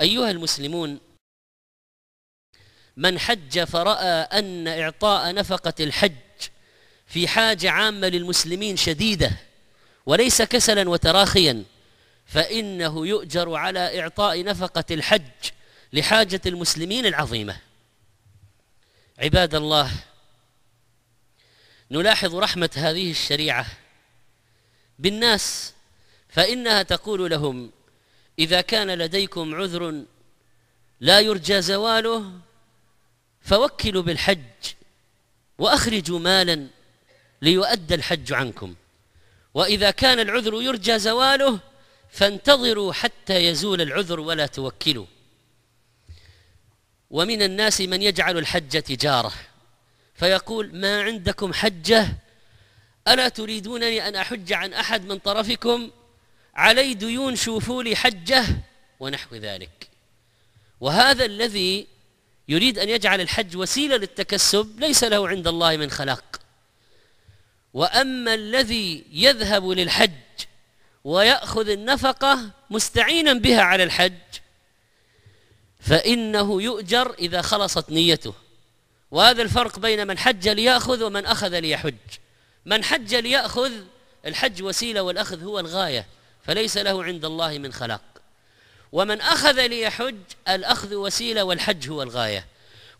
ايها المسلمون من حج فراى ان اعطاء نفقه الحج في حاجه عامه للمسلمين شديده وليس كسلا وتراخيا فانه يؤجر على اعطاء نفقه الحج لحاجه المسلمين العظيمه عباد الله نلاحظ رحمه هذه الشريعه بالناس فانها تقول لهم إذا كان لديكم عذر لا يرجى زواله فوكلوا بالحج وأخرجوا مالا ليؤدى الحج عنكم وإذا كان العذر يرجى زواله فانتظروا حتى يزول العذر ولا توكلوا ومن الناس من يجعل الحج تجاره فيقول ما عندكم حجه الا تريدونني ان احج عن احد من طرفكم علي ديون شوفوا لي حجه ونحو ذلك وهذا الذي يريد ان يجعل الحج وسيله للتكسب ليس له عند الله من خلاق واما الذي يذهب للحج وياخذ النفقه مستعينا بها على الحج فانه يؤجر اذا خلصت نيته وهذا الفرق بين من حج لياخذ ومن اخذ ليحج من حج لياخذ الحج وسيله والاخذ هو الغايه فليس له عند الله من خلاق ومن اخذ ليحج الاخذ وسيله والحج هو الغايه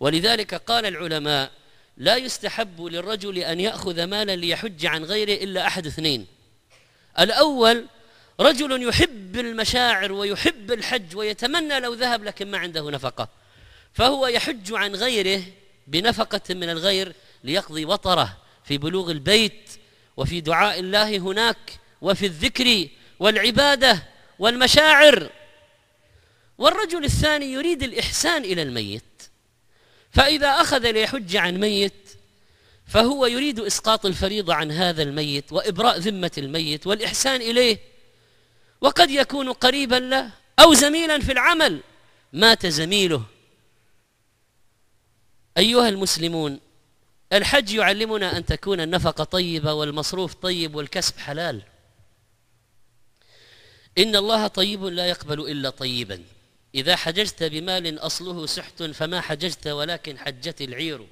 ولذلك قال العلماء لا يستحب للرجل ان ياخذ مالا ليحج عن غيره الا احد اثنين الاول رجل يحب المشاعر ويحب الحج ويتمنى لو ذهب لكن ما عنده نفقه فهو يحج عن غيره بنفقه من الغير ليقضي وطره في بلوغ البيت وفي دعاء الله هناك وفي الذكر والعباده والمشاعر والرجل الثاني يريد الاحسان الى الميت فاذا اخذ ليحج عن ميت فهو يريد اسقاط الفريضه عن هذا الميت وابراء ذمه الميت والاحسان اليه وقد يكون قريبا له او زميلا في العمل مات زميله ايها المسلمون الحج يعلمنا ان تكون النفقه طيبه والمصروف طيب والكسب حلال إن الله طيب لا يقبل إلا طيبا إذا حججت بمال أصله سحت فما حججت ولكن حجت العير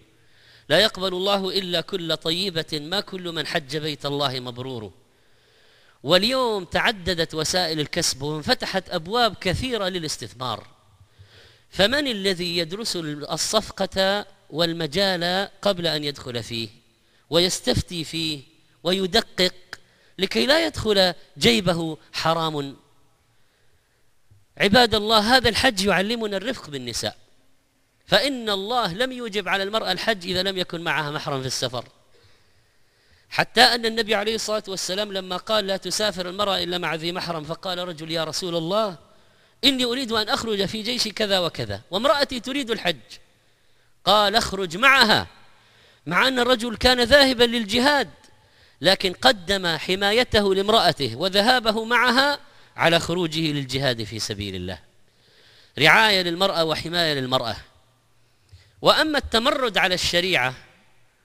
لا يقبل الله إلا كل طيبة ما كل من حج بيت الله مبرور واليوم تعددت وسائل الكسب وانفتحت أبواب كثيرة للاستثمار فمن الذي يدرس الصفقة والمجال قبل أن يدخل فيه ويستفتي فيه ويدقق لكي لا يدخل جيبه حرام عباد الله هذا الحج يعلمنا الرفق بالنساء فإن الله لم يوجب على المرأة الحج إذا لم يكن معها محرم في السفر حتى أن النبي عليه الصلاة والسلام لما قال لا تسافر المرأة إلا مع ذي محرم فقال رجل يا رسول الله إني أريد أن أخرج في جيش كذا وكذا وامرأتي تريد الحج قال اخرج معها مع أن الرجل كان ذاهبا للجهاد لكن قدم حمايته لامرأته وذهابه معها على خروجه للجهاد في سبيل الله رعاية للمرأة وحماية للمرأة وأما التمرد على الشريعة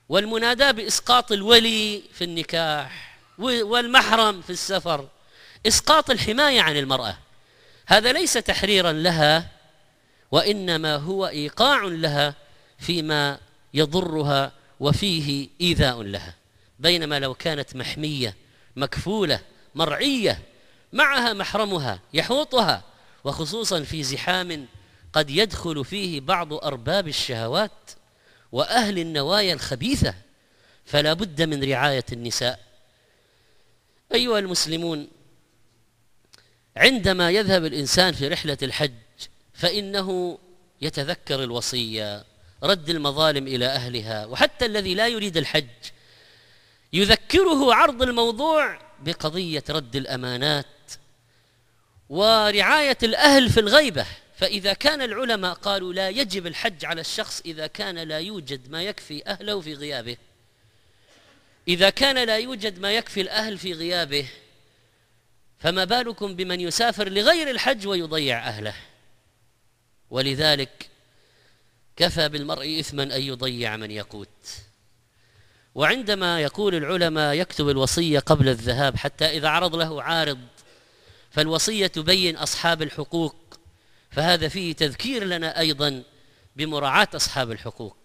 والمناداة بإسقاط الولي في النكاح والمحرم في السفر إسقاط الحماية عن المرأة هذا ليس تحريرا لها وإنما هو إيقاع لها فيما يضرها وفيه إيذاء لها بينما لو كانت محميه مكفوله مرعيه معها محرمها يحوطها وخصوصا في زحام قد يدخل فيه بعض ارباب الشهوات واهل النوايا الخبيثه فلا بد من رعايه النساء ايها المسلمون عندما يذهب الانسان في رحله الحج فانه يتذكر الوصيه رد المظالم الى اهلها وحتى الذي لا يريد الحج يذكره عرض الموضوع بقضيه رد الامانات ورعايه الاهل في الغيبه فاذا كان العلماء قالوا لا يجب الحج على الشخص اذا كان لا يوجد ما يكفي اهله في غيابه اذا كان لا يوجد ما يكفي الاهل في غيابه فما بالكم بمن يسافر لغير الحج ويضيع اهله ولذلك كفى بالمرء اثما ان يضيع من يقوت وعندما يقول العلماء يكتب الوصية قبل الذهاب حتى إذا عرض له عارض فالوصية تبين أصحاب الحقوق فهذا فيه تذكير لنا أيضا بمراعاة أصحاب الحقوق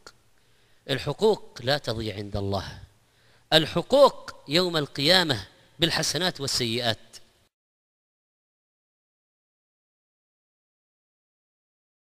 الحقوق لا تضيع عند الله الحقوق يوم القيامة بالحسنات والسيئات